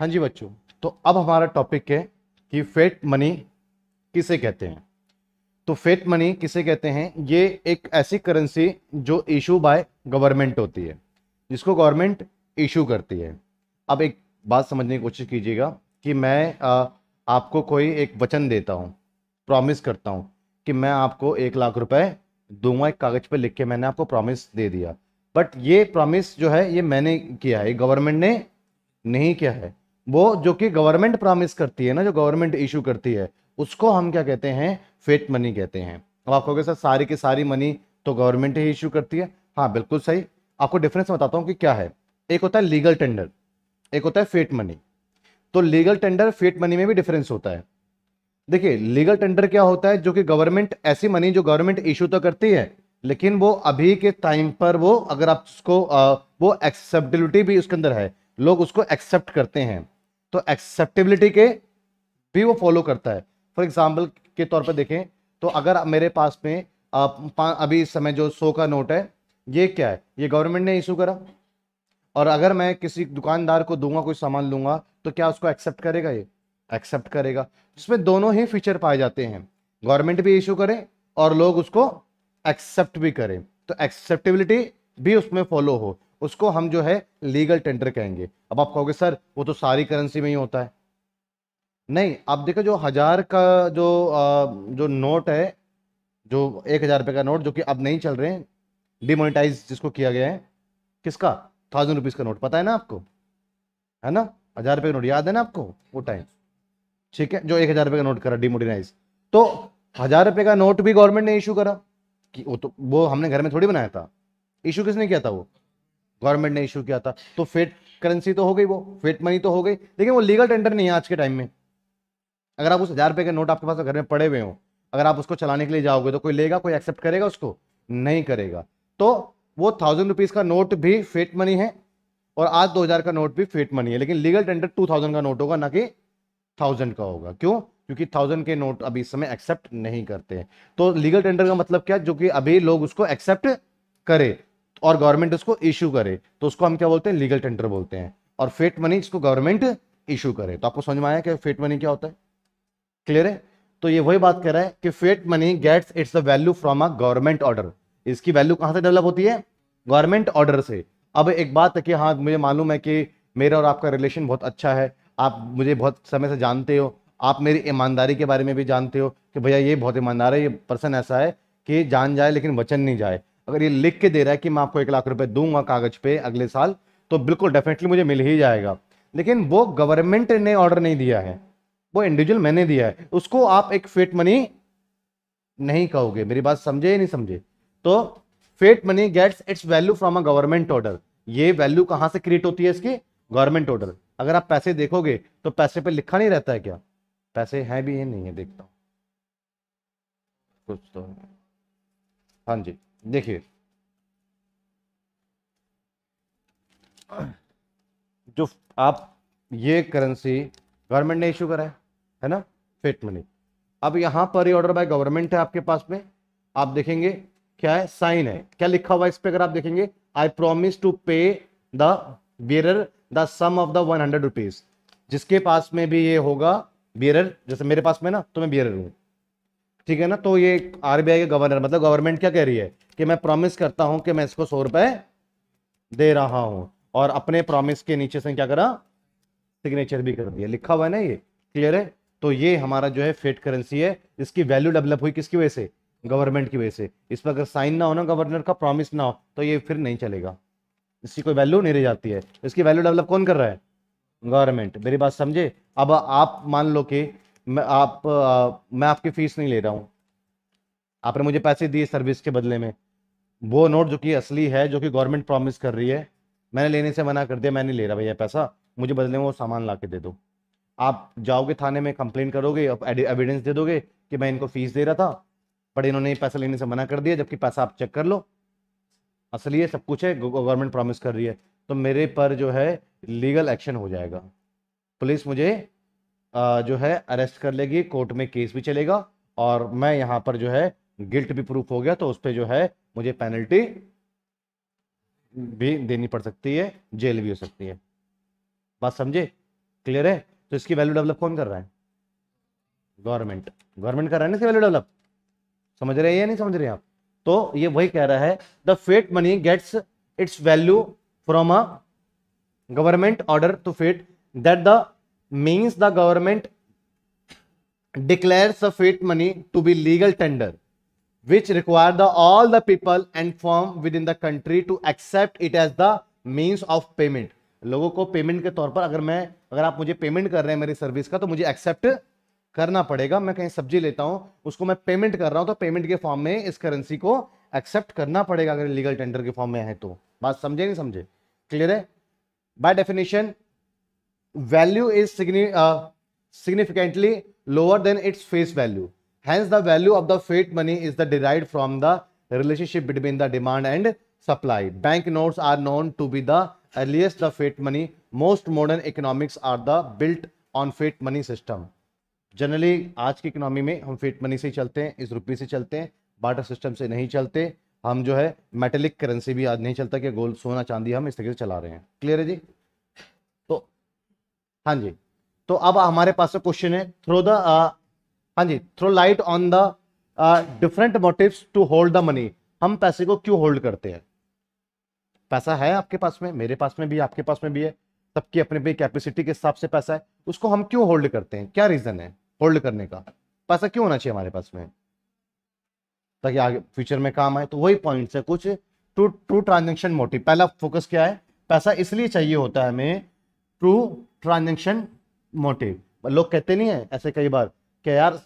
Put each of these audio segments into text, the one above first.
हाँ जी बच्चों तो अब हमारा टॉपिक है कि फेट मनी किसे कहते हैं तो फेट मनी किसे कहते हैं ये एक ऐसी करेंसी जो इशू बाय गवर्नमेंट होती है जिसको गवर्नमेंट इशू करती है अब एक बात समझने की कोशिश कीजिएगा कि मैं आ, आपको कोई एक वचन देता हूँ प्रॉमिस करता हूँ कि मैं आपको एक लाख रुपए दूंगा एक कागज़ पर लिख के मैंने आपको प्रॉमिस दे दिया बट ये प्रॉमिस जो है ये मैंने किया है गवर्नमेंट ने नहीं किया है वो जो कि गवर्नमेंट प्रॉमिस करती है ना जो गवर्नमेंट इशू करती है उसको हम क्या कहते हैं फेट मनी कहते हैं अब आप कहोगे सर सारी की सारी मनी तो गवर्नमेंट ही इशू करती है हाँ बिल्कुल सही आपको डिफरेंस बताता हूँ कि क्या है एक होता है लीगल टेंडर एक होता है फेट मनी तो लीगल टेंडर फेट मनी में भी डिफरेंस होता है देखिए लीगल टेंडर क्या होता है जो कि गवर्नमेंट ऐसी मनी जो गवर्नमेंट इशू तो करती है लेकिन वो अभी के टाइम पर वो अगर आप उसको आ, वो एक्सेप्टेबिलिटी भी उसके अंदर है लोग उसको एक्सेप्ट करते हैं तो एक्सेप्टेबिलिटी के भी वो फॉलो करता है फॉर एग्जाम्पल के तौर पर देखें तो अगर मेरे पास में अभी इस समय जो सौ का नोट है ये क्या है ये गवर्नमेंट ने इशू करा और अगर मैं किसी दुकानदार को दूंगा कोई सामान लूंगा तो क्या उसको एक्सेप्ट करेगा ये एक्सेप्ट करेगा इसमें दोनों ही फीचर पाए जाते हैं गवर्नमेंट भी इशू करें और लोग उसको एक्सेप्ट भी करें तो एक्सेप्टेबिलिटी भी उसमें फॉलो हो उसको हम जो है लीगल टेंडर कहेंगे अब आप कहोगे सर वो तो सारी करेंसी में ही होता है नहीं आप देखो जो हज़ार का जो जो नोट है जो एक हज़ार रुपये का नोट जो कि अब नहीं चल रहे हैं डिमोनिटाइज जिसको किया गया है किसका थाउजेंड रुपीज़ का नोट पता है ना आपको है ना हज़ार रुपये का नोट याद है ना आपको वो टाइम ठीक है जो एक हज़ार रुपये का नोट करा डिमोनिटाइज तो हज़ार रुपये का नोट भी गवर्नमेंट ने इशू करा कि वो तो वो हमने घर में थोड़ी बनाया था इशू किसने किया था वो गवर्नमेंट ने इशू किया था तो फेट करेंसी तो हो गई वो फेट मनी तो हो गई लेकिन वो लीगल टेंडर नहीं है आज के टाइम में अगर आप उस हज़ार रुपये के नोट आपके पास घर में पड़े हुए हो अगर आप उसको चलाने के लिए जाओगे तो कोई लेगा कोई एक्सेप्ट करेगा उसको नहीं करेगा तो वो थाउजेंड रुपीज़ का नोट भी फेट मनी है और आज दो हज़ार का नोट भी फेट मनी है लेकिन लीगल टेंडर टू थाउजेंड का नोट होगा ना कि थाउजेंड का होगा क्यों क्योंकि थाउजेंड के नोट अभी इस समय एक्सेप्ट नहीं करते हैं तो लीगल टेंडर का मतलब क्या जो कि अभी लोग उसको एक्सेप्ट करें और गवर्नमेंट उसको इशू करे तो उसको हम क्या बोलते हैं लीगल टेंडर बोलते हैं और फेट मनी इसको गवर्नमेंट इशू करे तो आपको समझ में आया कि फेट मनी क्या होता है क्लियर है तो ये वही बात कह रहा है कि fiat money gets its a value from a government order इसकी वैल्यू कहां से डेवलप होती है गवर्नमेंट ऑर्डर से अब एक बात है कि हाँ मुझे मालूम है कि मेरा और आपका रिलेशन बहुत अच्छा है आप मुझे बहुत समय से जानते हो आप मेरी ईमानदारी के बारे में भी जानते हो कि भैया ये बहुत ईमानदार है ये पर्सन ऐसा है कि जान जाए लेकिन वचन नहीं जाए अगर ये लिख के दे रहा है कि मैं आपको एक लाख रुपए दूंगा कागज पे अगले साल तो बिल्कुल डेफिनेटली मुझे मिल ही जाएगा लेकिन वो गवर्नमेंट ने ऑर्डर नहीं दिया है वो इंडिविजुअल मैंने दिया है उसको आप एक फेट मनी नहीं कहोगे मेरी बात समझे या नहीं समझे तो fiat money gets its value from a government order ये वैल्यू कहाँ से क्रिएट होती है इसकी गवर्नमेंट ऑर्डर अगर आप पैसे देखोगे तो पैसे पे लिखा नहीं रहता है क्या पैसे हैं भी है नहीं है देखता हूं कुछ तो हाँ जी देखिए जो आप ये करेंसी गवर्नमेंट ने इशू करा है है ना फेट मनी अब यहां पर ऑर्डर बाय गवर्नमेंट है आपके पास में आप देखेंगे क्या है साइन है क्या लिखा हुआ इस पर अगर आप देखेंगे I promise to pay the bearer the sum of the one hundred rupees जिसके पास में भी ये होगा बियर जैसे मेरे पास में ना तो मैं बियर हूँ ठीक है ना तो ये आरबीआई के गवर्नर मतलब गवर्नमेंट क्या कह रही है कि मैं प्रॉमिस करता हूं कि मैं इसको सौ रुपए दे रहा हूं और अपने प्रॉमिस के नीचे से क्या करा सिग्नेचर भी कर दिया लिखा हुआ है ना ये क्लियर है तो ये हमारा जो है फेट करेंसी है इसकी वैल्यू डेवलप हुई किसकी वजह से गवर्नमेंट की वजह से इस पर अगर साइन ना हो ना गवर्नर का प्रॉमिस ना हो तो ये फिर नहीं चलेगा इसकी कोई वैल्यू नहीं रह जाती है इसकी वैल्यू डेवलप कौन कर रहा है गवर्नमेंट मेरी बात समझे अब आप मान लो कि मैं आप आ, मैं आपकी फ़ीस नहीं ले रहा हूँ आपने मुझे पैसे दिए सर्विस के बदले में वो नोट जो कि असली है जो कि गवर्नमेंट प्रॉमिस कर रही है मैंने लेने से मना कर दिया मैं नहीं ले रहा भैया पैसा मुझे बदले में वो सामान ला के दे दो आप जाओगे थाने में कंप्लेन करोगे एविडेंस दे दोगे कि मैं इनको फीस दे रहा था पर इन्होंने पैसा लेने से मना कर दिया जबकि पैसा आप चेक कर लो असली है सब कुछ है गवर्नमेंट प्रॉमिस कर रही है तो मेरे पर जो है लीगल एक्शन हो जाएगा पुलिस मुझे जो है अरेस्ट कर लेगी कोर्ट में केस भी चलेगा और मैं यहाँ पर जो है गिल्ट भी प्रूफ हो गया तो उस पर जो है मुझे पेनल्टी भी देनी पड़ सकती है जेल भी हो सकती है बात समझे क्लियर है तो इसकी वैल्यू डेवलप कौन कर रहा है गवर्नमेंट गवर्नमेंट कर रहा है ना इसकी वैल्यू डेवलप समझ रहे हैं या नहीं समझ रहे हैं आप तो ये वही कह रहा है the fiat money gets its value from a government order to fiat that the means the government declares a fiat money to be legal tender which require the all the people and firm within the country to accept it as the means of payment लोगों को payment के तौर पर अगर मैं अगर आप मुझे पेमेंट कर रहे हैं मेरी सर्विस का तो मुझे एक्सेप्ट करना पड़ेगा मैं कहीं सब्जी लेता हूं उसको मैं पेमेंट कर रहा हूं तो पेमेंट के फॉर्म में इस करेंसी को एक्सेप्ट करना पड़ेगा अगर लीगल टेंडर के फॉर्म में है तो बात समझे नहीं समझे क्लियर है by definition value is significantly lower than its face value hence the value of the fiat money is the derived from the relationship between the demand and supply bank notes are known to be the earliest the fiat money most modern economics are the built on fiat money system generally आज की economy में हम fate money से ही चलते हैं इस रुपये से चलते हैं बाटर सिस्टम से नहीं चलते हम जो है मेटेलिक करेंसी भी आज नहीं चलता कि गोल्ड सोना चांदी हम इस तरीके से चला रहे हैं क्लियर है जी हाँ जी तो अब हमारे पास क्वेश्चन है थ्रो द uh, हाँ जी throw light on the different motive to hold the money हम पैसे को क्यों होल्ड करते हैं पैसा है आपके पास में मेरे पास में भी आपके पास में भी है सबकी अपने भी कैपेसिटी के हिसाब से पैसा है उसको हम क्यों होल्ड करते हैं क्या रीजन है होल्ड करने का पैसा क्यों होना चाहिए हमारे पास में ताकि आगे फ्यूचर में काम आए तो वही पॉइंट है कुछ टू ट्रू ट्रांजेक्शन मोटिव पहला फोकस क्या है पैसा इसलिए चाहिए होता है हमें टू ट्रांजेक्शन मोटिव लोग कहते नहीं है ऐसे कई बार कि यार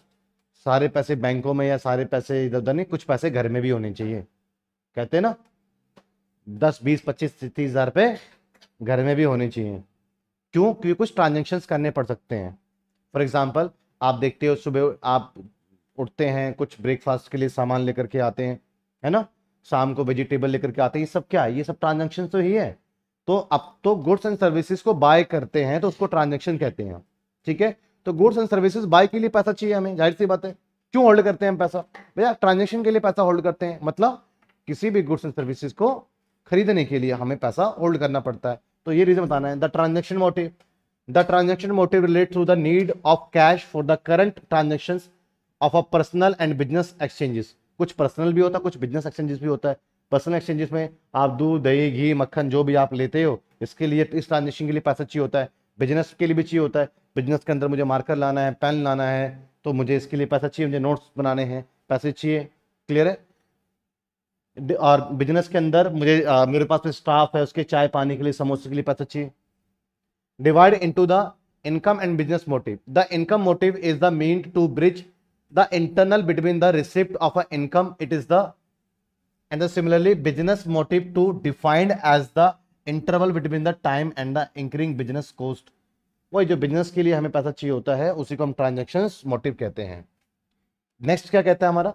सारे पैसे बैंकों में या सारे पैसे इधर उधर नहीं कुछ पैसे घर में भी होने चाहिए कहते ना दस बीस पच्चीस तीस हजार रुपये घर में भी होने चाहिए क्यों क्योंकि कुछ ट्रांजेक्शन करने पड़ सकते हैं फॉर एग्जाम्पल आप देखते हो सुबह आप उठते हैं कुछ ब्रेकफास्ट के लिए सामान लेकर के आते हैं है ना शाम को वेजिटेबल लेकर के आते हैं ये सब क्या है ये सब ट्रांजेक्शन तो ही है तो अब तो गुड्स एंड सर्विसेज को बाय करते हैं तो उसको ट्रांजेक्शन कहते हैं ठीक है तो गुड्स एंड सर्विसेज बाय के लिए पैसा चाहिए हमें जाहिर सी बात है क्यों होल्ड करते हैं हम पैसा भैया ट्रांजेक्शन के लिए पैसा होल्ड करते हैं मतलब किसी भी गुड्स एंड सर्विसेज को खरीदने के लिए हमें पैसा होल्ड करना पड़ता है तो ये रीजन बताना है the transaction motive the transaction motive relate to the need of cash for the current transaction of a personal and business exchanges कुछ पर्सनल भी होता है कुछ बिजनेस एक्सचेंजेस भी होता है पर्सनल एक्सचेंजेस में आप दूध दही घी मक्खन जो भी आप लेते हो इसके लिए इस ट्रांजेक्शन के लिए पैसा चाहिए होता है बिजनेस के लिए भी चाहिए होता है बिजनेस के अंदर मुझे मार्कर लाना है पेन लाना है तो मुझे इसके लिए पैसा चाहिए मुझे नोट्स बनाने हैं पैसे चाहिए क्लियर है और बिजनेस के अंदर मुझे आ, मेरे पास में स्टाफ है उसके चाय पानी के लिए समोसे के लिए पैसा चाहिए divide into the income and business motive the income motive is the mean to bridge the internal between the receipt of a income it is the and the similarly business motive to defined as the interval between the time and the incurring business cost वही जो business के लिए हमें पैसा चाहिए होता है उसी को हम ट्रांजेक्शन मोटिव कहते हैं नेक्स्ट क्या कहता है हमारा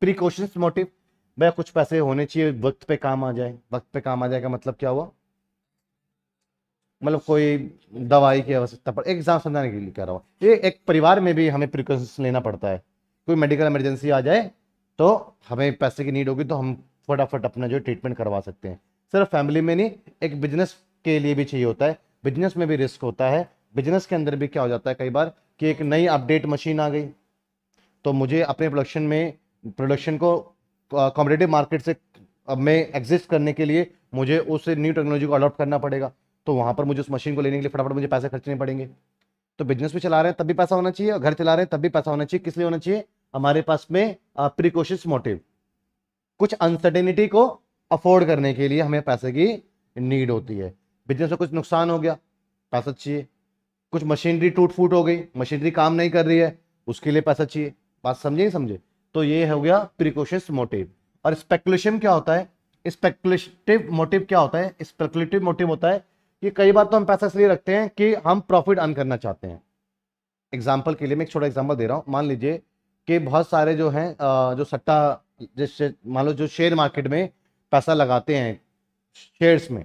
प्रिकॉशंस मोटिव भैया कुछ पैसे होने चाहिए वक्त पे काम आ जाए वक्त पे काम आ जाएगा मतलब क्या हुआ मतलब कोई दवाई की आवश्यकता एक एग्जाम समझाने के लिए कह रहा हूँ ये एक परिवार में भी हमें प्रिकॉशंस लेना पड़ता है कोई मेडिकल इमरजेंसी आ जाए तो हमें पैसे की नीड होगी तो हम फटाफट अपना जो ट्रीटमेंट करवा सकते हैं सिर्फ फैमिली में नहीं एक बिजनेस के लिए भी चाहिए होता है बिजनेस में भी रिस्क होता है बिजनेस के अंदर भी क्या हो जाता है कई बार कि एक नई अपडेट मशीन आ गई तो मुझे अपने प्रोडक्शन में प्रोडक्शन को कॉम्पिटेटिव मार्केट से में एग्जिस्ट करने के लिए मुझे उस न्यू टेक्नोलॉजी को अडॉप्ट करना पड़ेगा तो वहाँ पर मुझे उस मशीन को लेने के लिए फटाफट मुझे पैसे खर्चने पड़ेंगे तो बिजनेस भी चला रहे हैं तब भी पैसा होना चाहिए और घर चला रहे हैं तब भी पैसा होना चाहिए किस लिए होना चाहिए हमारे पास में प्रिकॉशियस मोटिव कुछ अनसर्टेनिटी को अफोर्ड करने के लिए हमें पैसे की नीड होती है बिजनेस में कुछ नुकसान हो गया पैसा चाहिए कुछ मशीनरी टूट फूट हो गई मशीनरी काम नहीं कर रही है उसके लिए पैसा चाहिए बात समझे समझे तो ये हो गया प्रिकॉशियस मोटिव और स्पेकुलेशन क्या होता है स्पेकुलेटिव मोटिव क्या होता है स्पेकुलेटिव मोटिव होता है कि कई बार तो हम पैसा इसलिए रखते हैं कि हम प्रॉफिट अर्न करना चाहते हैं एग्जाम्पल के लिए मैं एक छोटा एग्जाम्पल दे रहा हूँ मान लीजिए कि बहुत सारे जो हैं जो सट्टा जैसे मान लो जो शेयर मार्केट में पैसा लगाते हैं शेयर्स में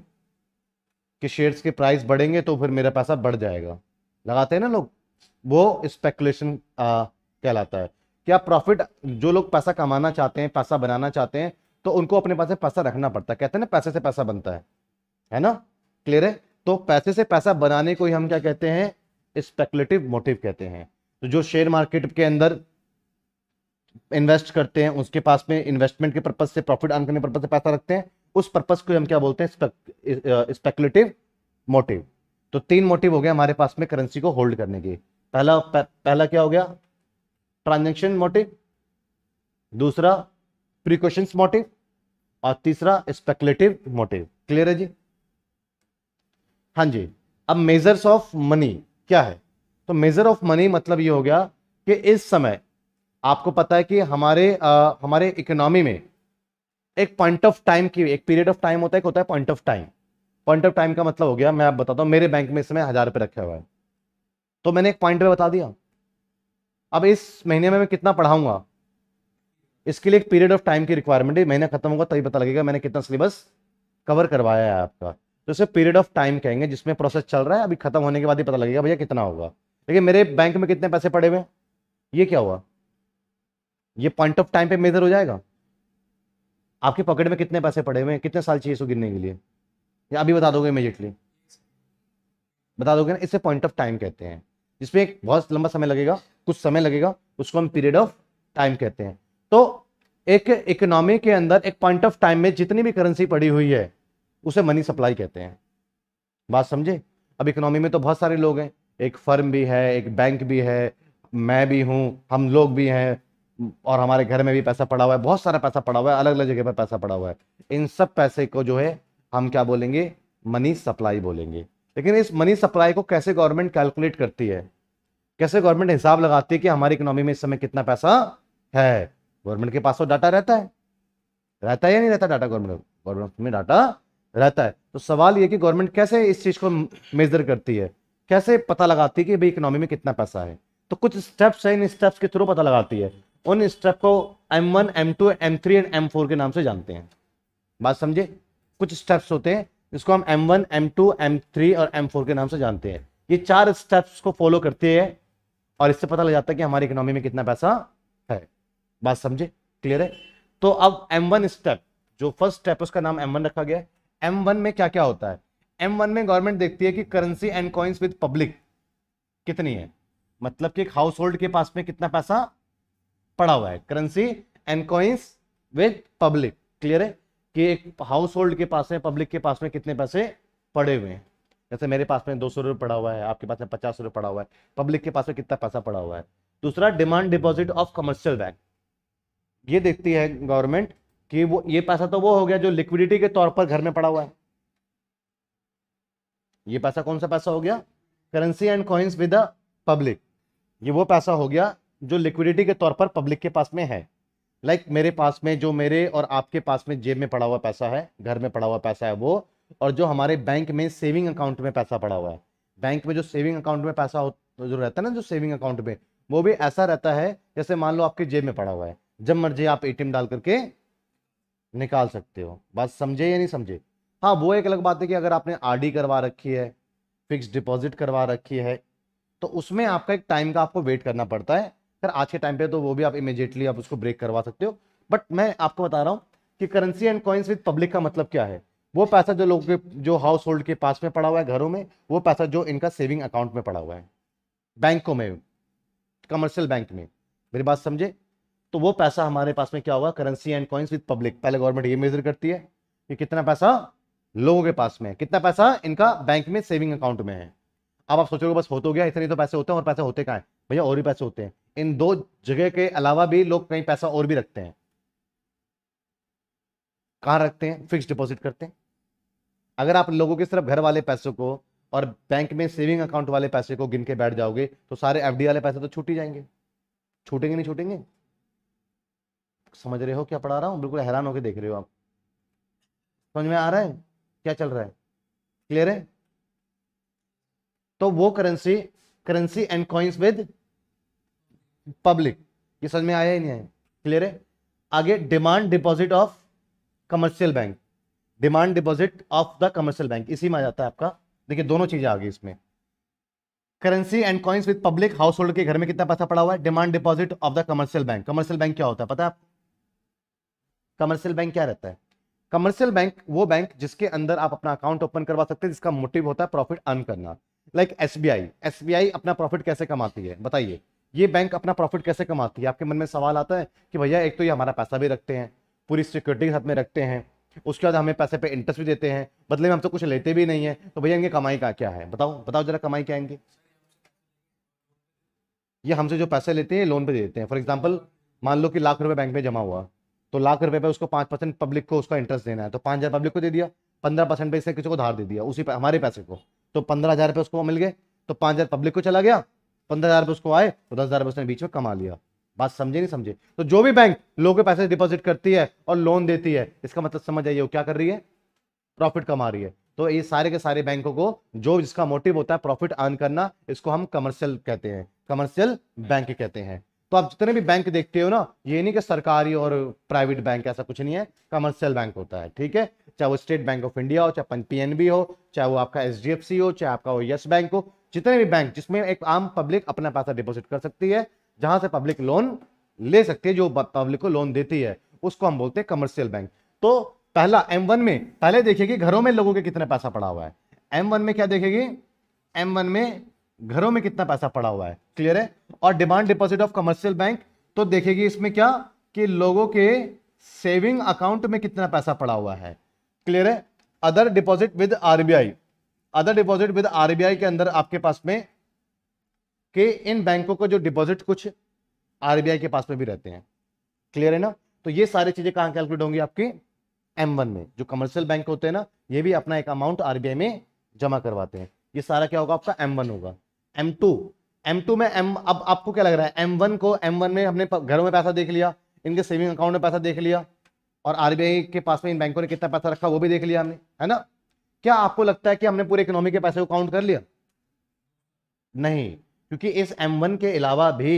कि शेयर्स के प्राइस बढ़ेंगे तो फिर मेरा पैसा बढ़ जाएगा लगाते हैं ना लोग वो स्पेकुलेशन कहलाता है क्या प्रॉफिट जो लोग पैसा कमाना चाहते हैं पैसा बनाना चाहते हैं तो उनको अपने पास पैसा रखना पड़ता है कहते हैं ना पैसे से पैसा बनता है है ना क्लियर है तो पैसे से पैसा बनाने को ही हम क्या कहते हैं स्पेकुलेटिव मोटिव कहते हैं तो जो शेयर मार्केट के अंदर इन्वेस्ट करते हैं उसके पास में इन्वेस्टमेंट के पर्पज से प्रॉफिट अर्न करने के पर्पज से पैसा रखते हैं उस पर्पज को हम क्या बोलते हैं स्पेकुलेटिव मोटिव तो तीन मोटिव हो गए हमारे पास में करेंसी को होल्ड करने के पहला पहला क्या हो गया ट्रांजेक्शन मोटिव दूसरा प्रिकॉशन मोटिव और तीसरा स्पेकुलेटिव मोटिव क्लियर है जी हाँ जी अब मेजर्स ऑफ मनी क्या है तो मेजर ऑफ मनी मतलब ये हो गया कि इस समय आपको पता है कि हमारे आ, हमारे इकोनॉमी में एक पॉइंट ऑफ टाइम की एक पीरियड ऑफ टाइम होता है होता है point of time point of time का मतलब हो गया मैं आप बताता हूँ मेरे बैंक में इस समय हज़ार रुपये रखा हुआ है तो मैंने एक पॉइंट पे बता दिया अब इस महीने में मैं कितना पढ़ाऊंगा इसके लिए एक पीरियड ऑफ टाइम की रिक्वायरमेंट है महीना खत्म होगा तभी पता लगेगा मैंने कितना सिलेबस कवर करवाया है आपका तो इसे पीरियड ऑफ टाइम कहेंगे जिसमें प्रोसेस चल रहा है अभी खत्म होने के बाद ही पता लगेगा भैया कितना होगा लेकिन मेरे बैंक में कितने पैसे पड़े हुए ये क्या हुआ ये पॉइंट ऑफ टाइम पे मेजर हो जाएगा आपके पॉकेट में कितने पैसे पड़े हुए हैं कितने साल चाहिए इसको गिनने के लिए या अभी बता दोगे इमिजिएटली बता दोगे ना इसे पॉइंट ऑफ टाइम कहते हैं जिसमें एक बहुत लंबा समय लगेगा कुछ समय लगेगा उसको हम पीरियड ऑफ टाइम कहते हैं तो एक इकोनॉमी के अंदर एक पॉइंट ऑफ टाइम में जितनी भी करेंसी पड़ी हुई है उसे मनी सप्लाई कहते हैं बात समझे अब इकोनॉमी में तो बहुत सारे लोग हैं एक फर्म भी है एक बैंक भी है मैं भी हूं हम लोग भी हैं और हमारे घर में भी पैसा पड़ा हुआ है बहुत सारा पैसा पड़ा हुआ है अलग अलग जगह पर पैसा पड़ा हुआ है इन सब पैसे को जो है हम क्या बोलेंगे मनी सप्लाई बोलेंगे लेकिन इस मनी सप्लाई को कैसे गवर्नमेंट कैलकुलेट करती है कैसे गवर्नमेंट हिसाब लगाती है कि हमारी इकोनॉमी में इस समय कितना पैसा है गवर्नमेंट के पास तो डाटा रहता है रहता है या नहीं रहता डाटा गवर्नमेंट गवर्नमेंट में डाटा रहता है तो सवाल ये कि गवर्नमेंट कैसे इस चीज को मेजर करती है कैसे पता लगाती है कि भाई इकोनॉमी में कितना पैसा है तो कुछ स्टेप्स है इन स्टेप्स के थ्रू पता लगाती है उन स्टेप को M one M two M three and M four के नाम से जानते हैं बात समझे कुछ स्टेप्स होते हैं इसको हम M one M two M three और एम फोर के नाम से जानते हैं ये चार स्टेप्स को फॉलो करते हैं और इससे पता लग जाता है कि हमारी इकोनॉमी में कितना पैसा है बात समझे क्लियर है तो अब एम वन स्टेप जो फर्स्ट स्टेप उसका नाम एम वन रखा गया है एम वन में क्या क्या होता है एम वन में गवर्नमेंट देखती है कि currency and coins with public कितनी है मतलब कि एक हाउस होल्ड के पास में कितना पैसा पड़ा हुआ है currency and coins with public clear है कि एक हाउस होल्ड के पास में पब्लिक के पास में कितने पैसे पड़े हुए हैं जैसे मेरे पास में दो सौ रुपये पड़ा हुआ है आपके पास में पचास रुपये पड़ा हुआ है पब्लिक के पास में कितना पैसा पड़ा हुआ है दूसरा demand deposit of commercial bank ये देखती है गवर्नमेंट कि वो ये पैसा तो वो हो गया जो लिक्विडिटी के तौर पर घर में पड़ा हुआ है ये पैसा कौन सा पैसा हो गया currency and coins with the public ये वो पैसा हो गया जो लिक्विडिटी के तौर पर पब्लिक के पास में है लाइक like मेरे पास में जो मेरे और आपके पास में जेब में पड़ा हुआ पैसा है घर में पड़ा हुआ पैसा है वो और जो हमारे बैंक में सेविंग अकाउंट में पैसा पड़ा हुआ है बैंक में जो सेविंग अकाउंट में पैसा जो रहता है ना जो सेविंग अकाउंट में वो भी ऐसा रहता है जैसे मान लो आपके जेब में पड़ा हुआ है जब मर्जी आप एटीएम डाल करके निकाल सकते हो बात समझे या नहीं समझे हाँ वो एक अलग बात है कि अगर आपने आर करवा रखी है फिक्स डिपॉजिट करवा रखी है तो उसमें आपका एक टाइम का आपको वेट करना पड़ता है सर आज के टाइम पे तो वो भी आप इमिजिएटली आप उसको ब्रेक करवा सकते हो बट मैं आपको बता रहा हूँ कि currency and coins with public का मतलब क्या है वो पैसा जो लोग जो हाउस होल्ड के पास में पड़ा हुआ है घरों में वो पैसा जो इनका सेविंग अकाउंट में पड़ा हुआ है बैंकों में कमर्शियल बैंक में मेरी बात समझे तो वो पैसा हमारे पास में क्या होगा currency and coins with public पहले गवर्नमेंट ये मेजर करती है कि कितना पैसा लोगों के पास में है कितना पैसा इनका बैंक में सेविंग अकाउंट में है अब आप सोचोगे बस हो तो गया इतने तो पैसे होते हैं और पैसे होते कहा है भैया और भी पैसे होते हैं इन दो जगह के अलावा भी लोग कहीं पैसा और भी रखते हैं कहा रखते हैं फिक्स डिपॉजिट करते हैं अगर आप लोगों के सिर्फ घर वाले पैसों को और बैंक में सेविंग अकाउंट वाले पैसे को गिन के बैठ जाओगे तो सारे एफडी वाले पैसे तो छूट ही जाएंगे छूटेंगे नहीं छूटेंगे समझ रहे हो क्या पढ़ा रहा हूँ बिल्कुल हैरान होकर देख रहे हो आप समझ में आ रहा है क्या चल रहा है क्लियर है तो वो currency currency and coins with public ये समझ में आया ही नहीं आया क्लियर है आगे demand deposit of commercial bank demand deposit of the commercial bank इसी में आ जाता है आपका देखिए दोनों चीजें आ गई इसमें currency and coins with public household के घर में कितना पैसा पड़ा हुआ है demand deposit of the commercial bank commercial bank क्या होता है पता है कमर्शियल बैंक क्या रहता है कमर्शियल बैंक वो बैंक जिसके अंदर आप अपना अकाउंट ओपन करवा सकते हैं जिसका मोटिव होता है प्रॉफिट अर्न करना लाइक एस बी अपना प्रॉफिट कैसे कमाती है बताइए ये बैंक अपना प्रॉफिट कैसे कमाती है आपके मन में सवाल आता है कि भैया एक तो ये हमारा पैसा भी रखते हैं पूरी सिक्योरिटी के साथ में रखते हैं उसके बाद हमें पैसे पे इंटरेस्ट भी देते हैं बदले में हम तो कुछ लेते भी नहीं है तो भैया इनकी कमाई का क्या है बताओ बताओ जरा कमाई क्या इनकी ये हमसे जो पैसे लेते हैं लोन पे देते हैं फॉर एग्जाम्पल मान लो कि लाख रुपए बैंक में जमा हुआ तो लाख रुपए पे उसको पांच परसेंट पब्लिक को उसका इंटरेस्ट देना है तो पांच हजार पब्लिक को दे दिया पंद्रह परसेंट पे किसी को धार दे दिया उसी पे, हमारे पैसे को तो पंद्रह हजार रुपये उसको मिल गए तो पांच हजार पब्लिक को चला गया पंद्रह हजार रुपए उसको आए तो दस हजार उसने बीच में कमा लिया बात समझे नहीं समझे तो जो भी बैंक लोगों के पैसे डिपॉजिट करती है और लोन देती है इसका मतलब समझ आइए वो क्या कर रही है प्रॉफिट कमा रही है तो ये सारे के सारे बैंकों को जो जिसका मोटिव होता है प्रॉफिट अर्न करना इसको हम कमर्शियल कहते हैं कमर्शियल बैंक कहते हैं तो आप जितने भी बैंक देखते हो ना ये नहीं कि सरकारी और प्राइवेट बैंक ऐसा कुछ नहीं है कमर्शियल बैंक होता है ठीक है चाहे वो स्टेट बैंक ऑफ इंडिया हो चाहे पीएनबी हो चाहे वो आपका एच हो चाहे आपका वो यस बैंक हो जितने भी बैंक जिसमें एक आम पब्लिक अपना पैसा डिपोजिट कर सकती है जहां से पब्लिक लोन ले सकती है जो पब्लिक को लोन देती है उसको हम बोलते हैं कमर्शियल बैंक तो पहला वन में पहले देखेगी घरों में लोगों के कितने पैसा पड़ा हुआ है वन में क्या देखेगी वन में घरों में कितना पैसा पड़ा हुआ है क्लियर है और demand deposit of commercial bank तो देखेगी इसमें क्या कि लोगों के सेविंग अकाउंट में कितना पैसा पड़ा हुआ है क्लियर है other deposit with RBI other deposit with RBI के अंदर आपके पास में कि इन बैंकों को जो डिपॉजिट कुछ आरबीआई के पास में भी रहते हैं क्लियर है ना तो ये सारी चीजें कहां कैलकुलेट होंगी आपकी एम वन में जो कमर्शियल बैंक होते हैं ना ये भी अपना एक अमाउंट आरबीआई में जमा करवाते हैं ये सारा क्या होगा आपका एम वन होगा एम टू एम टू में एम अब आपको क्या लग रहा है एम वन को एम वन में हमने घरों में पैसा देख लिया इनके सेविंग अकाउंट में पैसा देख लिया और आरबीआई के पास में इन बैंकों ने कितना पैसा रखा वो भी देख लिया हमने है ना क्या आपको लगता है कि हमने पूरे इकोनॉमी के पैसे को काउंट कर लिया नहीं क्योंकि इस वन के अलावा भी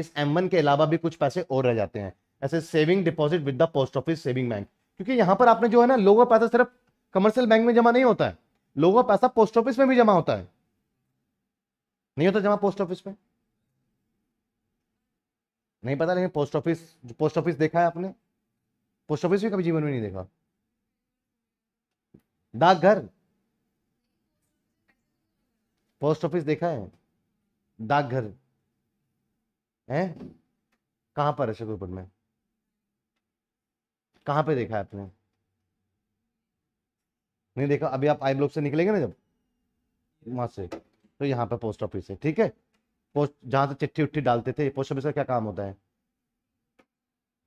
इस वन के अलावा भी कुछ पैसे और रह जाते हैं ऐसे saving deposit with the post office saving bank क्योंकि यहां पर आपने जो है ना लोगों का पैसा सिर्फ कमर्शियल बैंक में जमा नहीं होता है लोगों का पैसा पोस्ट ऑफिस में भी जमा होता है नहीं होता जमा पोस्ट ऑफिस में नहीं पता लेकिन पोस्ट ऑफिस पोस्ट ऑफिस देखा है आपने पोस्ट ऑफिस भी कभी जीवन में नहीं देखा डाकघर पोस्ट ऑफिस देखा है डाकघर है कहां पर है शकुरपुर में कहां पे देखा है आपने नहीं देखा अभी आप आई ब्लॉक से निकलेंगे ना जब वहां से तो यहाँ पर पोस्ट ऑफिस है ठीक है पोस्ट जहाँ से चिट्ठी उट्ठी डालते थे पोस्ट ऑफिस का क्या काम होता है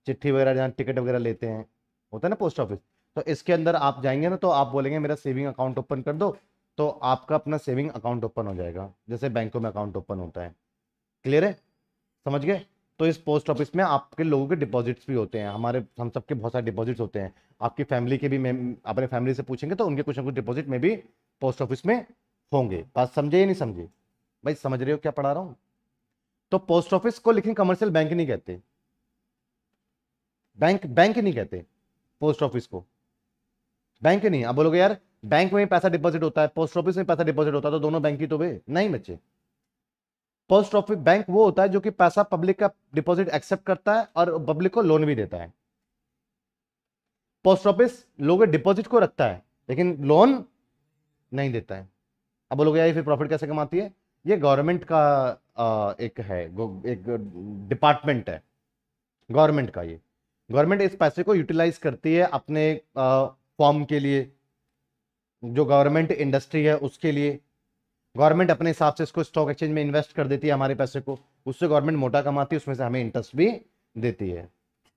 चिट्ठी वगैरह जहाँ टिकट वगैरह लेते हैं होता है ना पोस्ट ऑफिस तो इसके अंदर आप जाएंगे ना तो आप बोलेंगे मेरा सेविंग अकाउंट ओपन कर दो तो आपका अपना सेविंग अकाउंट ओपन हो जाएगा जैसे बैंकों में अकाउंट ओपन होता है क्लियर है समझ गए तो इस पोस्ट ऑफिस में आपके लोगों के डिपॉजिट्स भी होते हैं हमारे हम सबके बहुत सारे डिपॉजिट्स होते हैं आपकी फैमिली के भी अपने फैमिली से पूछेंगे तो उनके कुछ ना कुछ डिपॉजिट में भी पोस्ट ऑफिस में होंगे बात समझे या नहीं समझे भाई समझ रहे हो क्या पढ़ा रहा हूं तो पोस्ट ऑफिस को लेकिन कमर्शियल बैंक नहीं कहते बैंक बैंक नहीं कहते पोस्ट ऑफिस को बैंक नहीं अब बोलोगे यार बैंक में पैसा डिपॉजिट होता है पोस्ट ऑफिस में पैसा डिपॉजिट होता है तो दोनों बैंक ही तो वे नहीं बच्चे पोस्ट ऑफिस बैंक वो होता है जो कि पैसा पब्लिक का डिपॉजिट एक्सेप्ट करता है और पब्लिक को लोन भी देता है पोस्ट ऑफिस लोगों डिपॉजिट को रखता है लेकिन लोन नहीं देता है अब बोलोगे यार फिर प्रॉफिट कैसे कमाती है ये गवर्नमेंट का आ, एक है एक डिपार्टमेंट है गवर्नमेंट का ये गवर्नमेंट इस पैसे को यूटिलाइज करती है अपने फॉर्म के लिए जो गवर्नमेंट इंडस्ट्री है उसके लिए गवर्नमेंट अपने हिसाब से इसको स्टॉक एक्सचेंज में इन्वेस्ट कर देती है हमारे पैसे को उससे गवर्नमेंट मोटा कमाती है उसमें से हमें इंटरेस्ट भी देती है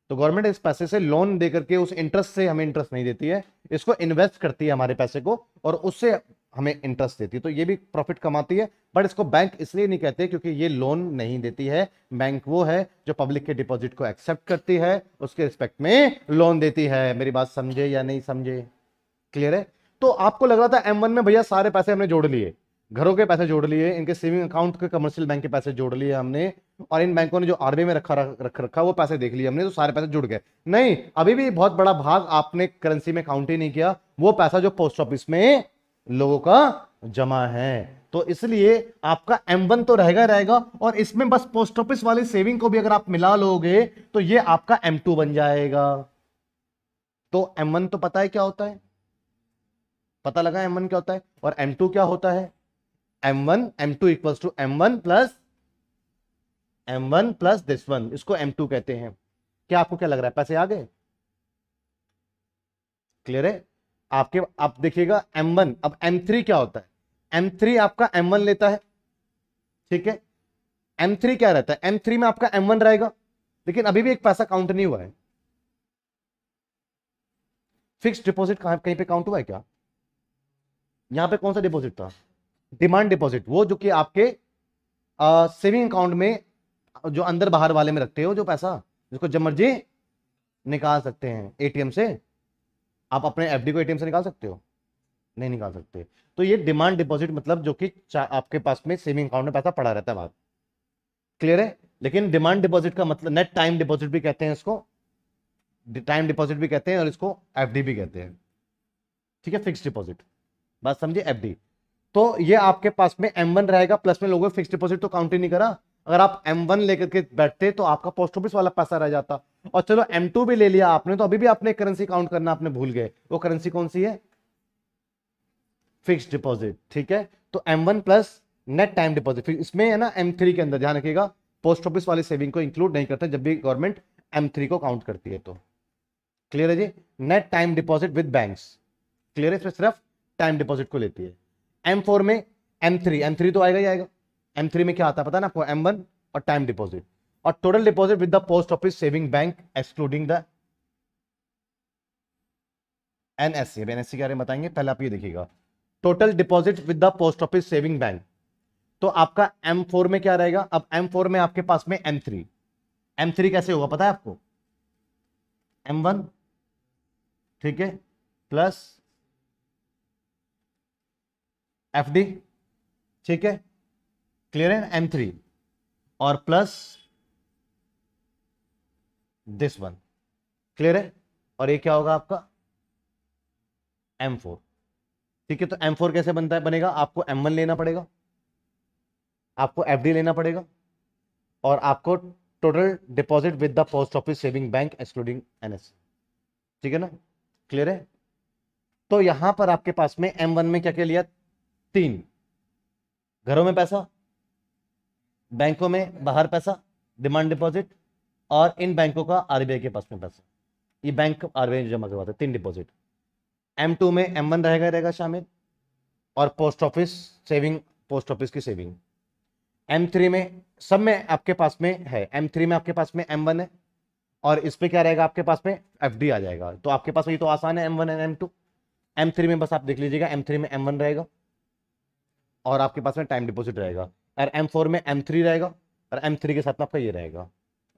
तो गवर्नमेंट इस पैसे से लोन देकर के उस इंटरेस्ट से हमें इंटरेस्ट नहीं देती है इसको इन्वेस्ट करती है हमारे पैसे को और उससे हमें इंटरेस्ट देती है तो ये भी प्रॉफिट कमाती है बट इसको बैंक इसलिए नहीं कहते क्योंकि ये लोन नहीं देती है बैंक वो है जो पब्लिक के डिपॉजिट को एक्सेप्ट करती है उसके रिस्पेक्ट में लोन देती है मेरी बात समझे या नहीं समझे क्लियर है तो आपको लग रहा था एम में भैया सारे पैसे हमने जोड़ लिए घरों के पैसे जोड़ लिए इनके सेविंग अकाउंट के कमर्शियल बैंक के पैसे जोड़ लिए हमने और इन बैंकों ने जो आरबी में रखा रख रखा वो पैसे देख लिए हमने तो सारे पैसे जुड़ गए नहीं अभी भी बहुत बड़ा भाग आपने करेंसी में काउंट ही नहीं किया वो पैसा जो पोस्ट ऑफिस में लोगों का जमा है तो इसलिए आपका M1 तो रहेगा रहेगा और इसमें बस पोस्ट ऑफिस वाली सेविंग को भी अगर आप मिला लोगे तो ये आपका M2 बन जाएगा तो M1 तो पता है क्या होता है पता लगा M1 क्या होता है और M2 क्या होता है M1 M2 M two equal to M one plus M one plus this one इसको M2 कहते हैं क्या आपको क्या लग रहा है पैसे आ गए क्लियर है आपके आप देखिएगा M1 अब M3 क्या होता है M3 आपका M1 लेता है ठीक है M3 क्या रहता है M3 में आपका M1 रहेगा लेकिन अभी भी एक पैसा काउंट नहीं हुआ है फिक्स डिपॉजिट कहीं पे काउंट हुआ है क्या यहां पे कौन सा डिपॉजिट था डिमांड डिपॉजिट वो जो कि आपके सेविंग अकाउंट में जो अंदर बाहर वाले में रखते हो जो पैसा जिसको जब मर्जी निकाल सकते हैं एटीएम से आप अपने एफ को एटीएम से निकाल सकते हो नहीं निकाल सकते तो ये डिमांड डिपॉजिट मतलब जो कि आपके पास में सेविंग अकाउंट में पैसा पड़ा रहता है बाहर क्लियर है लेकिन डिमांड डिपॉजिट का मतलब नेट टाइम डिपॉजिट भी कहते हैं इसको टाइम डिपॉजिट भी कहते हैं और इसको एफ भी कहते हैं ठीक है फिक्स डिपॉजिट बात समझिए एफ तो ये आपके पास में एम रहेगा प्लस में लोगों फिक्स डिपॉजिट तो काउंट ही नहीं करा अगर आप M1 लेकर के बैठते तो आपका पोस्ट ऑफिस वाला पैसा रह जाता और चलो M2 भी ले लिया आपने तो अभी भी आपने करेंसी काउंट करना आपने भूल गए वो करेंसी कौन सी है फिक्स डिपॉजिट ठीक है तो M1 plus net time deposit इसमें है ना M3 के अंदर ध्यान रखिएगा पोस्ट ऑफिस वाली सेविंग को इंक्लूड नहीं करते जब भी गवर्नमेंट थ्री को काउंट करती है तो क्लियर है जी net time deposit with bank clear है सिर्फ टाइम डिपॉजिट को लेती है फोर में एम थ्री तो आएगा ही आएगा एम थ्री में क्या आता है पता ना आपको एम वन और टाइम डिपॉजिट और total deposit with the post office saving bank excluding the NSC S NSC के बारे में बताएंगे पहले आप ये देखिएगा total deposit with the post office saving bank तो आपका एम फोर में क्या रहेगा अब एम फोर में आपके पास में एम थ्री एम थ्री कैसे होगा पता है आपको एम वन ठीक है प्लस एफ डी ठीक है क्लियर है एम थ्री और प्लस दिस वन क्लियर है और ये क्या होगा आपका एम फोर ठीक है तो एम फोर कैसे बनता है बनेगा आपको एम वन लेना पड़ेगा आपको एफ डी लेना पड़ेगा और आपको total deposit with the post office saving bank excluding N S ठीक है ना क्लियर है तो यहां पर आपके पास में एम वन में क्या क्या लिया तीन घरों में पैसा बैंकों में बाहर पैसा डिमांड डिपॉजिट और इन बैंकों का आरबीआई के पास में पैसा ये बैंक आरबीआई जमा करवाते तीन डिपॉजिट एम टू में एम वन रहेगा रहेगा शामिल और post office saving post office की सेविंग एम थ्री में सब में आपके पास में है एम थ्री में आपके पास में एम वन है और इस पर क्या रहेगा आपके पास में एफ डी आ जाएगा तो आपके पास ये तो आसान है M one and M two M three में बस आप देख लीजिएगा एम थ्री में एम वन रहेगा और आपके पास में टाइम डिपॉजिट रहेगा और एम फोर में एम थ्री रहेगा और एम थ्री के साथ में आपका ये रहेगा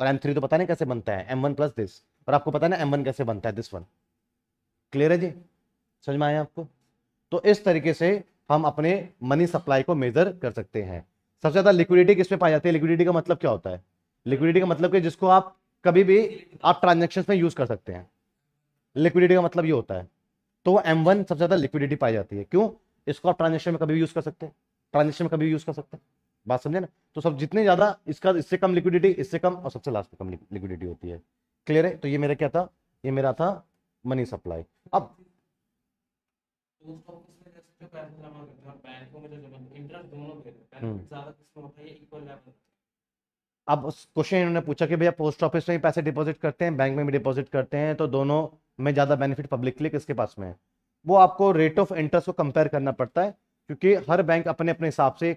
और एम थ्री तो पता नहीं कैसे बनता है एम वन प्लस दिस और आपको पता ना एम वन कैसे बनता है दिस वन क्लियर है जी समझ में आया आपको तो इस तरीके से हम अपने मनी सप्लाई को मेजर कर सकते हैं सबसे ज़्यादा लिक्विडिटी किस में पाई जाती है लिक्विडिटी का मतलब क्या होता है लिक्विडिटी का मतलब कि जिसको आप कभी भी आप ट्रांजेक्शन में यूज़ कर सकते हैं लिक्विडिटी का मतलब ये होता है तो एम वन सबसे ज़्यादा लिक्विडिटी पाई जाती है क्यों इसको आप ट्रांजेक्शन में कभी यूज़ कर सकते हैं ट्रांजेक्शन में कभी भी यूज़ कर सकते हैं बात समझे ना तो सब जितने ज्यादा इसका इससे कम लिक्विडिटी इससे कम और सबसे लास्ट में कम लिक्विडिटी होती है क्लियर है तो ये मेरा क्या था ये मेरा था मनी सप्लाई अब हम्म। अब क्वेश्चन इन्होंने पूछा कि भैया पोस्ट ऑफिस में पैसे डिपॉजिट करते हैं बैंक में भी डिपॉजिट करते हैं तो दोनों में ज़्यादा बेनिफिट पब्लिक के लिए किसके पास में है वो आपको रेट ऑफ इंटरेस्ट को कंपेयर करना पड़ता है क्योंकि हर बैंक अपने अपने हिसाब से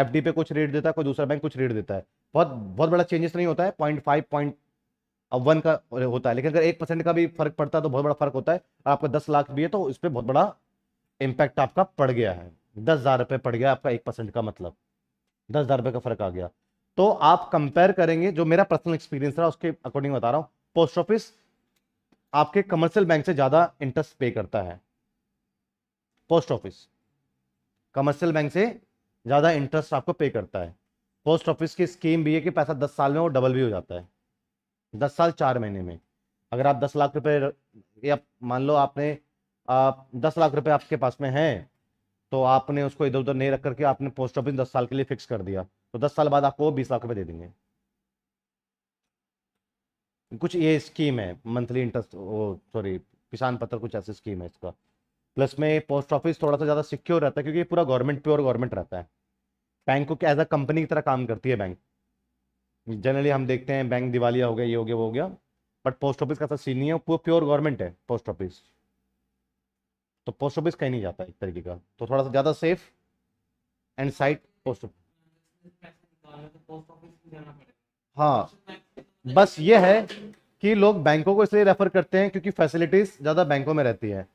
एफ पे कुछ रेट देता है कोई दूसरा बैंक कुछ रेट देता है बहुत बहुत बड़ा चेंजेस नहीं होता है पॉइंट फाइव पॉइंट वन का होता है लेकिन अगर एक परसेंट का भी फर्क पड़ता है तो बहुत बड़ा फर्क होता है और आपका दस लाख भी है तो उस पर बहुत बड़ा इम्पैक्ट आपका पड़ गया है दस हज़ार रुपये पड़ गया आपका एक परसेंट का मतलब दस हज़ार रुपये का फर्क आ गया तो आप कंपेयर करेंगे जो मेरा पर्सनल एक्सपीरियंस रहा उसके अकॉर्डिंग बता रहा हूँ पोस्ट ऑफिस आपके कमर्शियल बैंक से ज़्यादा इंटरेस्ट पे करता है पोस्ट ऑफिस कमर्शियल बैंक से ज़्यादा इंटरेस्ट आपको पे करता है पोस्ट ऑफिस की स्कीम भी है कि पैसा दस साल में वो डबल भी हो जाता है दस साल चार महीने में अगर आप दस लाख रुपए या मान लो आपने आप दस लाख रुपए आपके पास में हैं तो आपने उसको इधर उधर नहीं रख करके आपने पोस्ट ऑफिस दस साल के लिए फिक्स कर दिया तो दस साल बाद आपको बीस लाख रुपए दे देंगे कुछ ये स्कीम है मंथली इंटरेस्ट वो सॉरी किसान पत्र कुछ ऐसी स्कीम है इसका प्लस में पोस्ट ऑफिस थोड़ा सा ज़्यादा सिक्योर रहता है क्योंकि पूरा गवर्नमेंट प्योर गवर्नमेंट रहता है बैंक को एज अ कंपनी की तरह काम करती है बैंक जनरली हम देखते हैं बैंक दिवालिया हो गया ये हो गया वो हो गया बट पोस्ट ऑफिस का सा सीन नहीं है पूरा प्योर गवर्नमेंट है पोस्ट ऑफिस तो पोस्ट ऑफिस कहीं नहीं जाता एक तरीके का तो थोड़ा सा ज़्यादा safe and site post office हाँ बस ये है कि लोग बैंकों को इसलिए रेफर करते हैं क्योंकि फैसिलिटीज़ ज़्यादा बैंकों में रहती है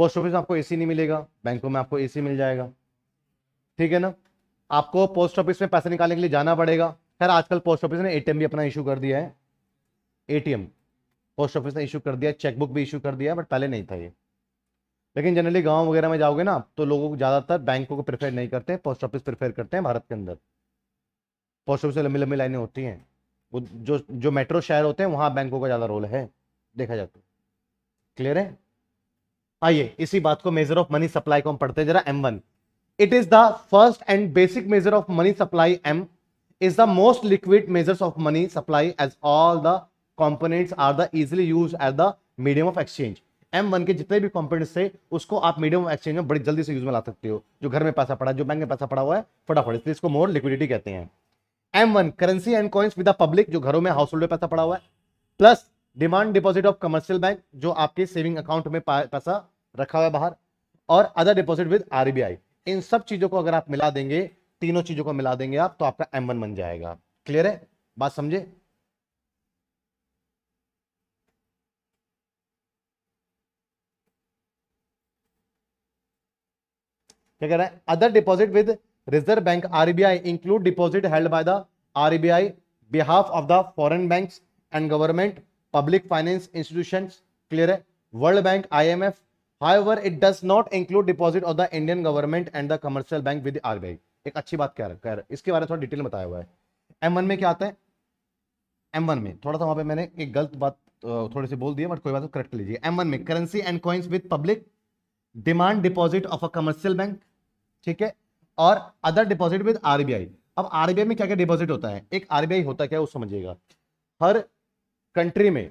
पोस्ट ऑफिस में आपको एसी नहीं मिलेगा बैंकों में आपको एसी मिल जाएगा ठीक है ना आपको पोस्ट ऑफिस में पैसे निकालने के लिए जाना पड़ेगा खैर आजकल पोस्ट ऑफिस ने एटीएम भी अपना इशू कर दिया है एटीएम पोस्ट ऑफिस ने इशू कर दिया चेकबुक भी इशू कर दिया बट पहले नहीं था ये लेकिन जनरली गांव वगैरह में जाओगे ना तो लोगों को ज़्यादातर बैंकों को प्रेफर नहीं करते पोस्ट ऑफिस प्रेफर करते हैं भारत के अंदर पोस्ट ऑफिस में लंबी लंबी लाइनें होती हैं वो जो जो मेट्रो शहर होते हैं वहाँ बैंकों का ज़्यादा रोल है देखा जाता तो। है क्लियर है आइए इसी बात को मेजर ऑफ मनी सप्लाई को हम पढ़ते हैं जरा M one it is the first and basic measure of money supply M is the most liquid liquid of money supply as all the the are the easily use as the medium of exchange M one के जितने भी components थे उसको आप medium of exchange में बड़ी जल्दी से यूज में ला सकते हो जो घर में पैसा पड़ा जो बैंक में पैसा पड़ा हुआ है फटाफट इसलिए इसको मोर लिक्विडिटी कहते हैं M one currency and coins with the public जो घरों में हाउस होल्ड में पैसा पड़ा हुआ है plus demand deposit of commercial bank जो आपके सेविंग अकाउंट में पैसा रखा हुआ बाहर और अदर डिपॉजिट विद आरबीआई इन सब चीजों को अगर आप मिला देंगे तीनों चीजों को मिला देंगे आप तो आपका एम वन बन जाएगा क्लियर है बात समझे क्या कह रहा है other deposit with Reserve Bank RBI include deposit held by the RBI behalf of the foreign banks and government public finance institution clear है? World Bank, IMF. However, it does not include deposit of the Indian government and the commercial bank with RBI. एक अच्छी बात कह रहा है इसके बारे में थोड़ा डिटेल बताया हुआ है एम वन में क्या आता है एम वन में थोड़ा सा वहां पर मैंने एक गलत बात थोड़ी सी बोल दी है बट कोई बात करेक्ट लीजिए एम वन में currency and coins with public demand deposit of a commercial bank ठीक है और अदर डिपॉजिट विद आरबीआई अब आरबीआई में क्या क्या डिपॉजिट होता है एक आरबीआई होता क्या है वो समझिएगा हर कंट्री में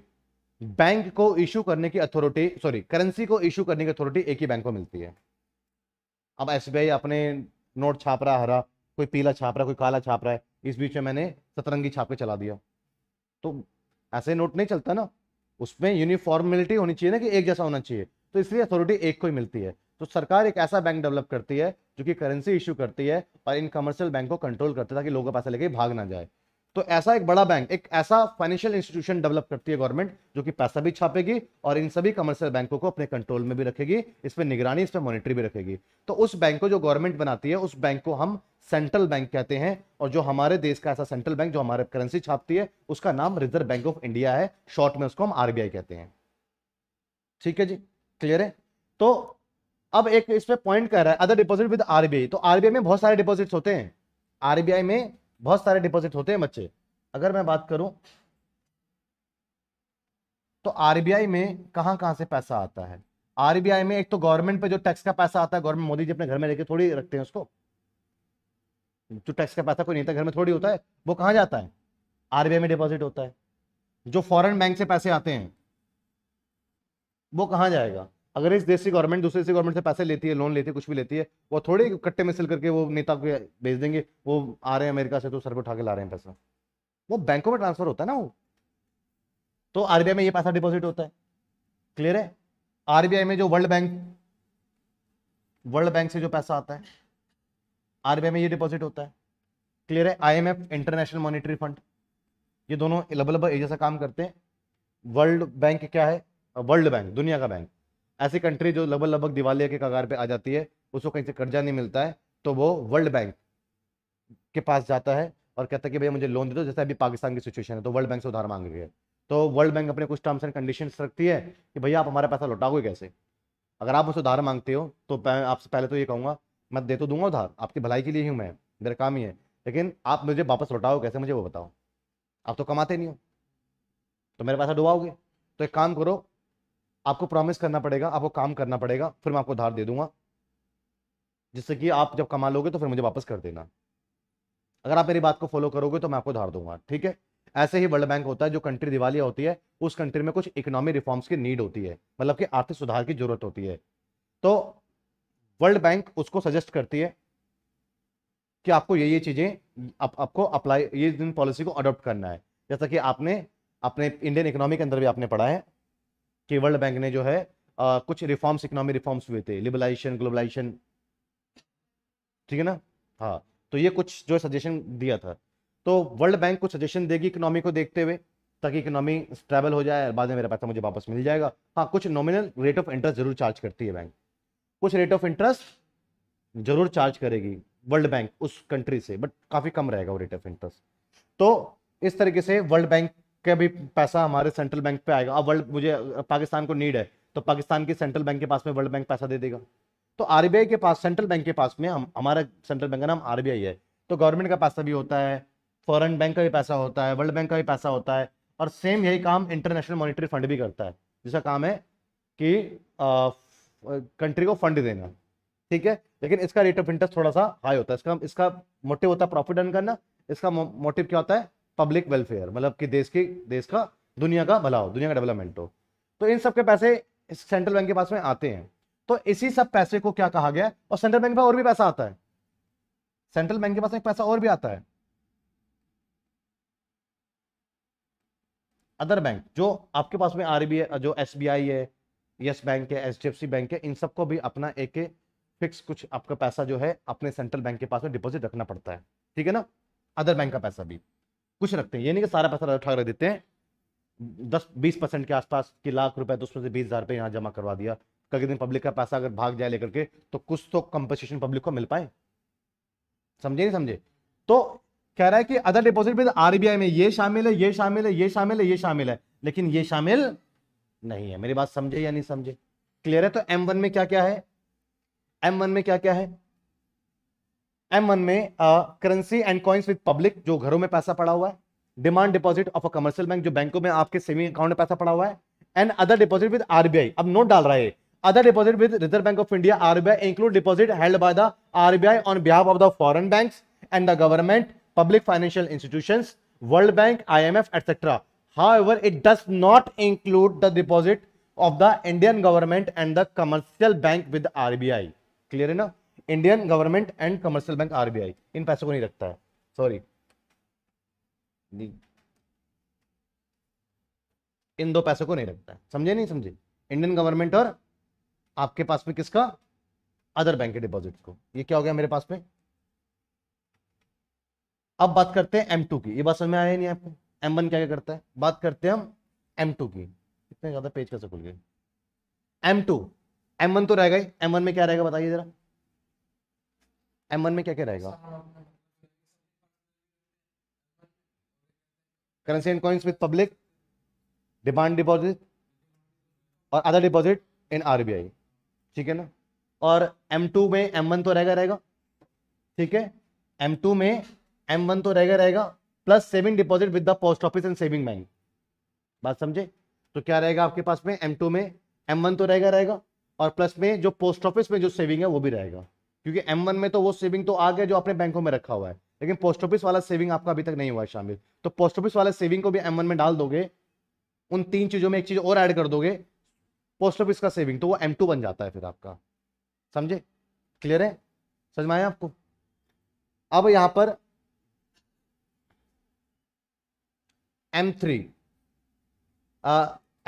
बैंक को इशू करने की अथॉरिटी सॉरी करेंसी को इशू करने की अथॉरिटी एक ही बैंक को मिलती है अब एस अपने नोट छाप रहा हरा कोई पीला छाप रहा है कोई काला छाप रहा है इस बीच में मैंने सतरंगी छाप के चला दिया तो ऐसे नोट नहीं चलता ना उसमें यूनिफॉर्मिलिटी होनी चाहिए ना कि एक जैसा होना चाहिए तो इसलिए अथॉरिटी एक को ही मिलती है तो सरकार एक ऐसा बैंक डेवलप करती है जो कि करेंसी इशू करती है और इन कमर्शियल बैंक को कंट्रोल करती है ताकि लोगों का पैसा लेके भाग ना जाए तो ऐसा एक बड़ा बैंक एक ऐसा फाइनेंशियल इंस्टीट्यूशन डेवलप करती है गवर्नमेंट जो कि पैसा भी छापेगी और इन सभी कमर्शियल बैंकों को अपने कंट्रोल में भी रखेगी इस पर निगरानी इस पर मॉनिटरी भी रखेगी तो उस बैंक को जो गवर्नमेंट बनाती है उस बैंक को हम सेंट्रल बैंक कहते हैं और जो हमारे देश का ऐसा सेंट्रल बैंक जो हमारे करेंसी छापती है उसका नाम रिजर्व बैंक ऑफ इंडिया है शॉर्ट में उसको हम आरबीआई कहते हैं ठीक है जी क्लियर है तो अब एक इस पर पॉइंट कह रहा है अदर डिपोजिट विद आरबीआई तो आरबीआई में बहुत सारे डिपोजिट होते हैं आरबीआई में बहुत सारे डिपॉजिट होते हैं बच्चे अगर मैं बात करूं तो आरबीआई में कहां कहां से पैसा आता है आरबीआई में एक तो गवर्नमेंट पे जो टैक्स का पैसा आता है गवर्नमेंट मोदी जी अपने घर में लेके थोड़ी रखते हैं उसको जो तो टैक्स का पैसा कोई नहीं था घर में थोड़ी होता है वो कहाँ जाता है आरबीआई में डिपॉजिट होता है जो फॉरन बैंक से पैसे आते हैं वो कहाँ जाएगा अगर इस देश की गवर्नमेंट दूसरे से गवर्नमेंट से पैसे लेती है लोन लेती है कुछ भी लेती है वो थोड़े कट्टे में सिल करके वो नेता को भेज देंगे वो आ रहे हैं अमेरिका से तो सर पर उठा के ला रहे हैं पैसा वो बैंकों में ट्रांसफर होता है ना वो तो आरबीआई में ये पैसा डिपॉजिट होता है क्लियर है आरबीआई में जो वर्ल्ड बैंक वर्ल्ड बैंक से जो पैसा आता है आरबीआई में ये डिपॉजिट होता है क्लियर है आईएमएफ इंटरनेशनल मॉनिटरी फंड ये दोनों लबलब एजेंसा काम करते हैं वर्ल्ड बैंक क्या है वर्ल्ड बैंक दुनिया का बैंक ऐसी कंट्री जो लगभग लगभग दिवालिया के कगार पे आ जाती है उसको कहीं से कर्जा नहीं मिलता है तो वो वर्ल्ड बैंक के पास जाता है और कहता है कि भैया मुझे लोन दे दो जैसे अभी पाकिस्तान की सिचुएशन है तो वर्ल्ड बैंक से उधार मांग रही है तो वर्ल्ड बैंक अपने कुछ टर्म्स एंड कंडीशन रखती है कि भैया आप हमारा पैसा लौटाओगे कैसे अगर आप मुझसे उधार मांगते हो तो आपसे पहले तो ये कहूँगा मैं दे तो दूंगा उधार आपकी भलाई के लिए ही हूँ मैं मेरा काम ही है लेकिन आप मुझे वापस लौटाओ कैसे मुझे वो बताओ आप तो कमाते नहीं हो तो मेरे पैसा डुबाओगे तो एक काम करो आपको प्रॉमिस करना पड़ेगा आपको काम करना पड़ेगा फिर मैं आपको उधार दे दूंगा जिससे कि आप जब कमा लोगे तो फिर मुझे वापस कर देना अगर आप मेरी बात को फॉलो करोगे तो मैं आपको उधार दूंगा ठीक है ऐसे ही वर्ल्ड बैंक होता है जो कंट्री दिवालिया होती है उस कंट्री में कुछ इकोनॉमिक रिफॉर्म्स की नीड होती है मतलब कि आर्थिक सुधार की जरूरत होती है तो वर्ल्ड बैंक उसको सजेस्ट करती है कि आपको ये ये चीज़ें आप, आपको अप्लाई ये पॉलिसी को अडोप्ट करना है जैसा कि आपने अपने इंडियन इकोनॉमी के अंदर भी आपने पढ़ा है कि वर्ल्ड बैंक ने जो है आ, कुछ रिफॉर्म्स इकोनॉमिक रिफॉर्म्स हुए थे लिबलाइजेशन ग्लोबलाइजेशन ठीक है ना हाँ तो ये कुछ जो सजेशन दिया था तो वर्ल्ड बैंक कुछ सजेशन देगी इकोनॉमी को देखते हुए ताकि इकोनॉमी स्ट्रेबल हो जाए बाद में मेरा पैसा मुझे वापस मिल जाएगा हाँ कुछ नॉमिनल रेट ऑफ इंटरेस्ट जरूर चार्ज करती है बैंक कुछ रेट ऑफ इंटरेस्ट जरूर चार्ज करेगी वर्ल्ड बैंक उस कंट्री से बट काफ़ी कम रहेगा वो रेट ऑफ इंटरेस्ट तो इस तरीके से वर्ल्ड बैंक कि भी पैसा हमारे सेंट्रल बैंक पे आएगा अब वर्ल्ड मुझे पाकिस्तान को नीड है तो पाकिस्तान की सेंट्रल बैंक के पास में वर्ल्ड बैंक पैसा दे देगा तो आर के पास सेंट्रल बैंक के पास में हम हमारा सेंट्रल बैंक का नाम आर है तो गवर्नमेंट का पैसा भी होता है फॉरन बैंक का भी पैसा होता है वर्ल्ड बैंक का भी पैसा होता है और सेम यही काम इंटरनेशनल मॉनिटरी फंड भी करता है जिसका काम है कि कंट्री को फंड देना ठीक है लेकिन इसका रेट ऑफ इंटरेस्ट थोड़ा सा हाई होता है इसका इसका मोटिव होता है प्रॉफिट अर्न करना इसका मोटिव क्या होता है पब्लिक वेलफेयर मतलब कि देश की देश का दुनिया का भला हो दुनिया का डेवलपमेंट हो तो इन सब के पैसे सेंट्रल बैंक के पास में आते हैं तो इसी सब पैसे को क्या कहा गया और सेंट्रल बैंक में और भी पैसा आता है सेंट्रल बैंक के पास एक पैसा और भी आता है अदर बैंक जो आपके पास में आरबीआई e जो एसबीआई है यस बैंक है एचडीएफसी बैंक है इन सबको भी अपना एक फिक्स कुछ आपका पैसा जो है अपने सेंट्रल बैंक के पास में डिपॉजिट रखना पड़ता है ठीक है ना अदर बैंक का पैसा भी कुछ रखते हैं ये नहीं कि सारा पैसा उठा रख देते हैं दस बीस परसेंट के आसपास के लाख रुपए तो उसमें से बीस हज़ार रुपये यहाँ जमा करवा दिया कभी दिन पब्लिक का पैसा अगर भाग जाए लेकर के तो कुछ तो कंपनसेशन पब्लिक को मिल पाए समझे नहीं समझे तो कह रहा है कि अदर डिपॉजिट भी आरबीआई तो में ये शामिल है ये शामिल है ये शामिल है ये शामिल है लेकिन ये शामिल नहीं है मेरी बात समझे या नहीं समझे क्लियर है तो एम वन में क्या क्या है एम वन में क्या क्या है एम वन में currency and coins with public जो घरों में पैसा पड़ा हुआ है demand deposit of a commercial bank जो बैंकों में आपके सेविंग अकाउंट में पैसा पड़ा हुआ है and other deposit with RBI अब नोट डाल रहा है other deposit with Reserve Bank of India RBI include deposit held by the RBI on behalf of the foreign banks and the government public financial institutions World Bank I F etcetera it does not include the deposit of the Indian government and the commercial bank with RBI clear है ना Indian government and commercial bank RBI इन पैसों को नहीं रखता है sorry इन दो पैसों को नहीं रखता है समझे नहीं समझे इंडियन गवर्नमेंट और आपके पास में किसका अदर बैंक के डिपॉजिट को ये क्या हो गया मेरे पास में अब बात करते हैं एम टू की ये बात समझ में आया नहीं आपको एम वन क्या क्या करता है बात करते हैं हम एम टू की इतने ज्यादा पेज कैसे खुल गए एम टू एम वन तो रह गए एम वन में क्या रहेगा बताइए जरा एम वन में क्या क्या रहेगा currency and coins with public demand deposit और अदर डिपॉजिट इन आरबीआई ठीक है ना और एम टू में एम वन तो रहेगा रहेगा ठीक है एम टू में एम वन तो रहेगा रहेगा plus saving deposit with the post office and saving bank बात समझे तो क्या रहेगा आपके पास में एम टू में एम वन तो रहेगा रहेगा और प्लस में जो पोस्ट ऑफिस में जो सेविंग है वो भी रहेगा क्योंकि एम में तो वो सेविंग तो आ गया जो आपने बैंकों में रखा हुआ है लेकिन पोस्ट ऑफिस वाला सेविंग आपका अभी तक नहीं हुआ है शामिल तो पोस्ट ऑफिस वाला सेविंग को भी एम में डाल दोगे उन तीन चीजों में एक चीज और ऐड कर दोगे पोस्ट ऑफिस का सेविंग तो वो एम बन जाता है फिर आपका समझे क्लियर है समझ में आया आपको अब यहां पर एम थ्री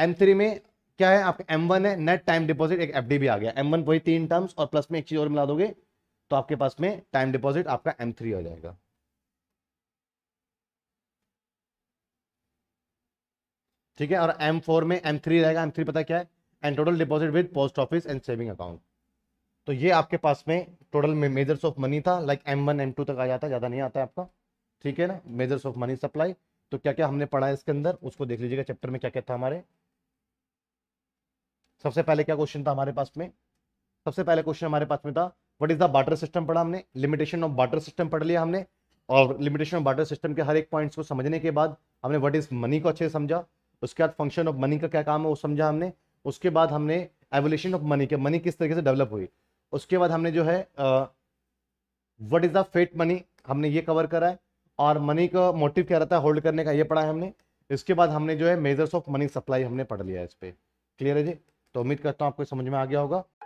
एम थ्री में क्या है आपका एम वन है नेट टाइम डिपॉजिट एक एफ भी आ गया एम वन वही तीन टर्म्स और प्लस में एक चीज और मिला दोगे तो आपके पास में टाइम डिपॉजिट आपका एम थ्री हो जाएगा ठीक है और एम फोर में एम थ्री रहेगा एम थ्री पता क्या है and total deposit with post office and saving account तो ये आपके पास में टोटल मेजर्स ऑफ मनी था लाइक एम वन तक आ जाता है ज़्यादा नहीं आता आपका ठीक है ना मेजर्स ऑफ मनी सप्लाई तो क्या क्या हमने पढ़ा है इसके अंदर उसको देख लीजिएगा चैप्टर में क्या क्या था हमारे सबसे पहले क्या क्वेश्चन था हमारे पास में सबसे पहले क्वेश्चन हमारे पास में था what is the barter system पढ़ा हमने लिमिटेशन ऑफ बाटर सिस्टम पढ़ लिया हमने और लिमिटेशन ऑफ बाटर सिस्टम के हर एक पॉइंट्स को समझने के बाद हमने व्हाट इज मनी को अच्छे से समझा उसके बाद फंक्शन ऑफ मनी का क्या काम है वो समझा हमने उसके बाद हमने एवोल्यूशन ऑफ मनी के मनी किस तरीके से डेवलप हुई उसके बाद हमने जो है what is the fiat money हमने ये कवर करा है और मनी का मोटिव क्या रहता है होल्ड करने का ये पढ़ा है हमने इसके बाद हमने जो है मेजर्स ऑफ मनी सप्लाई हमने पढ़ लिया है इस पर क्लियर है जी तो उम्मीद करता हूँ आपको समझ में आ गया होगा